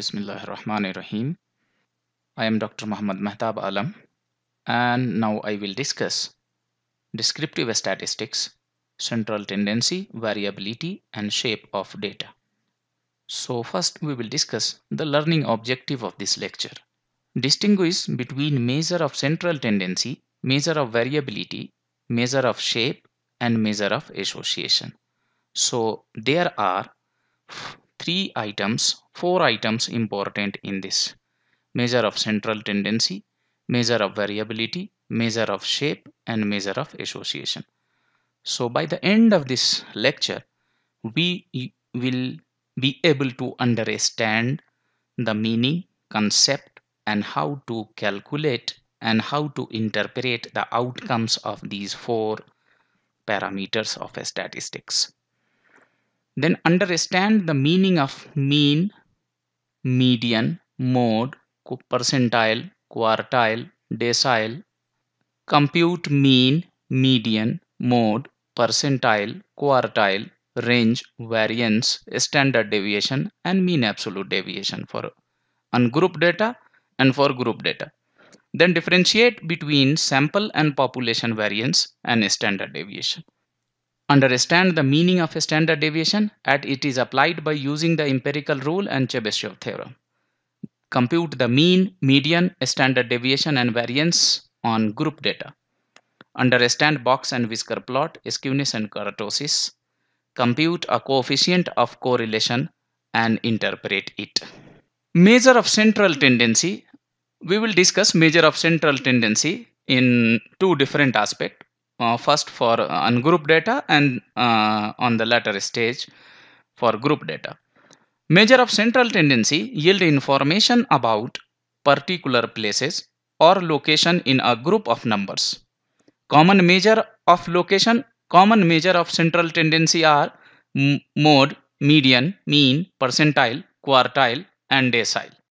Bismillah Rahman Rahim. I am Dr. Muhammad Mahtab Alam, and now I will discuss descriptive statistics, central tendency, variability, and shape of data. So, first we will discuss the learning objective of this lecture. Distinguish between measure of central tendency, measure of variability, measure of shape, and measure of association. So, there are three items, four items important in this measure of central tendency, measure of variability, measure of shape and measure of association. So by the end of this lecture, we will be able to understand the meaning, concept and how to calculate and how to interpret the outcomes of these four parameters of a statistics. Then understand the meaning of mean, median, mode, percentile, quartile, decile. Compute mean, median, mode, percentile, quartile, range, variance, standard deviation and mean absolute deviation for ungrouped data and for group data. Then differentiate between sample and population variance and standard deviation. Understand the meaning of standard deviation and it is applied by using the empirical rule and Chebyshev theorem. Compute the mean, median, standard deviation and variance on group data. Understand box and whisker plot, skewness and kurtosis. Compute a coefficient of correlation and interpret it. Measure of central tendency. We will discuss measure of central tendency in two different aspects. Uh, first for ungrouped uh, data and uh, on the latter stage for group data. Measure of central tendency yield information about particular places or location in a group of numbers. Common measure of location, common measure of central tendency are mode, median, mean, percentile, quartile and decile.